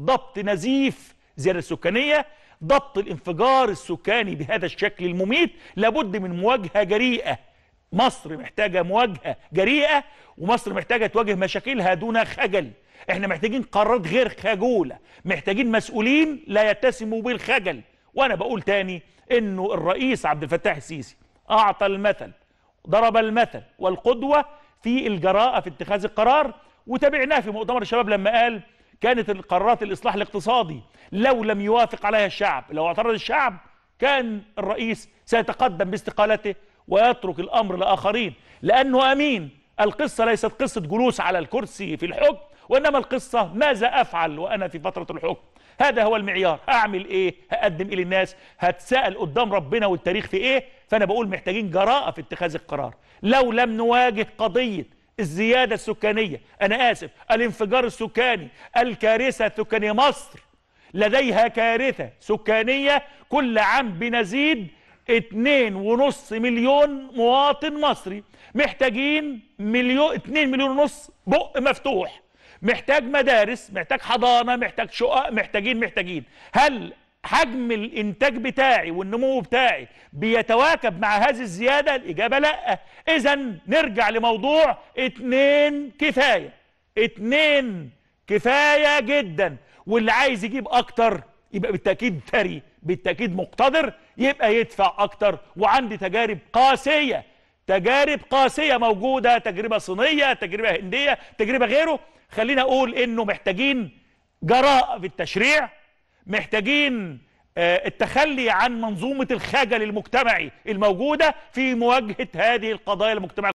ضبط نزيف زيادة السكانية ضبط الانفجار السكاني بهذا الشكل المميت لابد من مواجهة جريئة مصر محتاجة مواجهة جريئة ومصر محتاجة تواجه مشاكلها دون خجل احنا محتاجين قرارات غير خجولة محتاجين مسؤولين لا يتسموا بالخجل وانا بقول تاني انه الرئيس عبد الفتاح السيسي اعطى المثل ضرب المثل والقدوة في الجراءة في اتخاذ القرار وتابعناه في مؤتمر الشباب لما قال كانت القرارات الإصلاح الاقتصادي لو لم يوافق عليها الشعب لو اعترض الشعب كان الرئيس سيتقدم باستقالته ويترك الأمر لآخرين لأنه أمين القصة ليست قصة جلوس على الكرسي في الحكم وإنما القصة ماذا أفعل وأنا في فترة الحكم هذا هو المعيار اعمل إيه هقدم إيه للناس هتسأل قدام ربنا والتاريخ في إيه فأنا بقول محتاجين جراءة في اتخاذ القرار لو لم نواجه قضية الزيادة السكانية أنا آسف الانفجار السكاني الكارثة السكانية مصر لديها كارثة سكانية كل عام بنزيد 2.5 مليون مواطن مصري محتاجين مليون 2 مليون ونص بق مفتوح محتاج مدارس محتاج حضانة محتاج شقق محتاجين محتاجين هل حجم الانتاج بتاعي والنمو بتاعي بيتواكب مع هذه الزيادة الإجابة لا إذا نرجع لموضوع اتنين كفاية اتنين كفاية جدا واللي عايز يجيب أكتر يبقى بالتأكيد ثري بالتأكيد مقتدر يبقى يدفع أكتر وعندي تجارب قاسية تجارب قاسية موجودة تجربة صينية تجربة هندية تجربة غيره خلينا أقول إنه محتاجين جراءة في التشريع محتاجين آه، التخلي عن منظومة الخجل المجتمعي الموجودة في مواجهة هذه القضايا المجتمعية